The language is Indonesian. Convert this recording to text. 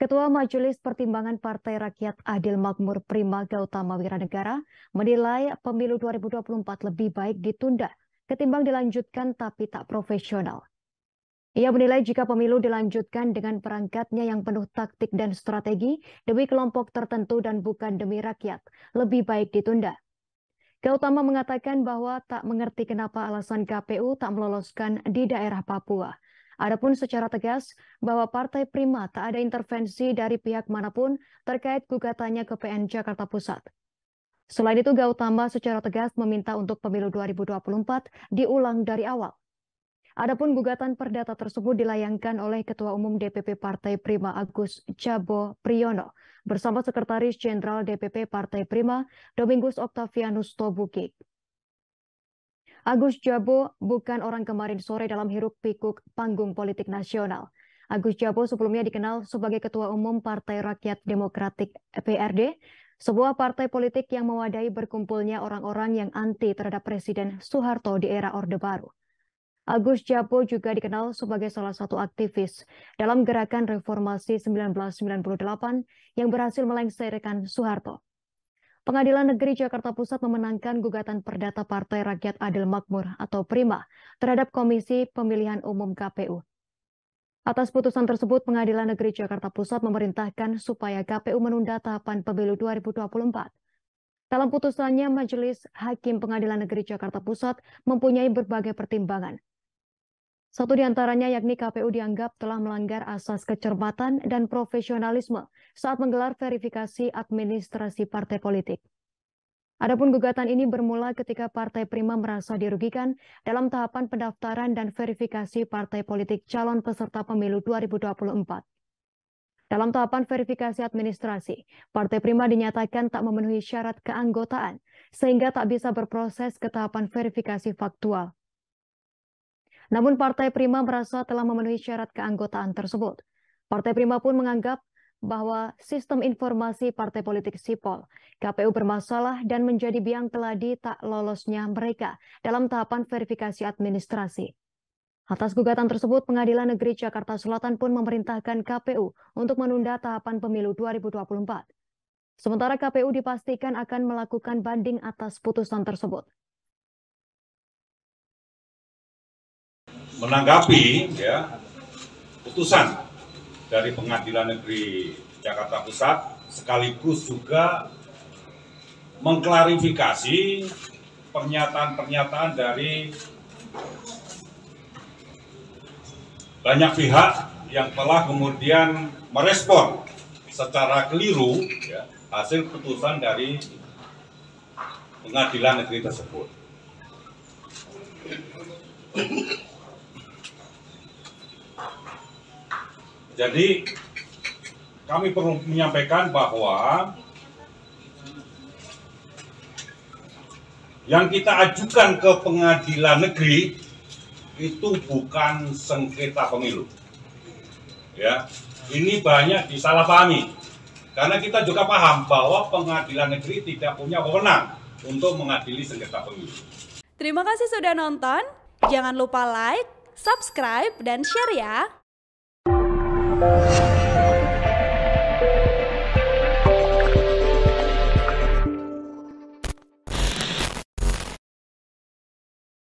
Ketua Majelis Pertimbangan Partai Rakyat Adil Makmur Prima Gautama Wiranegara menilai pemilu 2024 lebih baik ditunda ketimbang dilanjutkan tapi tak profesional. Ia menilai jika pemilu dilanjutkan dengan perangkatnya yang penuh taktik dan strategi demi kelompok tertentu dan bukan demi rakyat, lebih baik ditunda. Gautama mengatakan bahwa tak mengerti kenapa alasan KPU tak meloloskan di daerah Papua. Adapun secara tegas bahwa Partai Prima tak ada intervensi dari pihak manapun terkait gugatannya ke PN Jakarta Pusat. Selain itu, Gautama secara tegas meminta untuk pemilu 2024 diulang dari awal. Adapun gugatan perdata tersebut dilayangkan oleh Ketua Umum DPP Partai Prima Agus Jabo Priyono bersama Sekretaris Jenderal DPP Partai Prima Domingus Octavianus Tobuki. Agus Jabo bukan orang kemarin sore dalam hiruk pikuk panggung politik nasional. Agus Jabo sebelumnya dikenal sebagai Ketua Umum Partai Rakyat Demokratik PRD, sebuah partai politik yang mewadahi berkumpulnya orang-orang yang anti terhadap Presiden Soeharto di era Orde Baru. Agus Jabo juga dikenal sebagai salah satu aktivis dalam gerakan reformasi 1998 yang berhasil melengsarkan Soeharto. Pengadilan Negeri Jakarta Pusat memenangkan gugatan perdata Partai Rakyat Adil Makmur atau PRIMA terhadap Komisi Pemilihan Umum KPU. Atas putusan tersebut, Pengadilan Negeri Jakarta Pusat memerintahkan supaya KPU menunda tahapan pemilu 2024. Dalam putusannya, Majelis Hakim Pengadilan Negeri Jakarta Pusat mempunyai berbagai pertimbangan, satu di antaranya yakni KPU dianggap telah melanggar asas kecermatan dan profesionalisme saat menggelar verifikasi administrasi partai politik. Adapun gugatan ini bermula ketika Partai Prima merasa dirugikan dalam tahapan pendaftaran dan verifikasi partai politik calon peserta pemilu 2024. Dalam tahapan verifikasi administrasi, Partai Prima dinyatakan tak memenuhi syarat keanggotaan, sehingga tak bisa berproses ke tahapan verifikasi faktual. Namun Partai Prima merasa telah memenuhi syarat keanggotaan tersebut. Partai Prima pun menganggap bahwa sistem informasi partai politik Sipol, KPU bermasalah dan menjadi biang keladi tak lolosnya mereka dalam tahapan verifikasi administrasi. Atas gugatan tersebut, Pengadilan Negeri Jakarta Selatan pun memerintahkan KPU untuk menunda tahapan pemilu 2024. Sementara KPU dipastikan akan melakukan banding atas putusan tersebut. menanggapi ya putusan dari Pengadilan Negeri Jakarta Pusat sekaligus juga mengklarifikasi pernyataan-pernyataan dari banyak pihak yang telah kemudian merespon secara keliru ya, hasil putusan dari pengadilan negeri tersebut. Jadi kami perlu menyampaikan bahwa yang kita ajukan ke pengadilan negeri itu bukan sengketa pemilu. Ya, ini banyak disalahpahami. Karena kita juga paham bahwa pengadilan negeri tidak punya wewenang untuk mengadili sengketa pemilu. Terima kasih sudah nonton. Jangan lupa like, subscribe, dan share ya. Música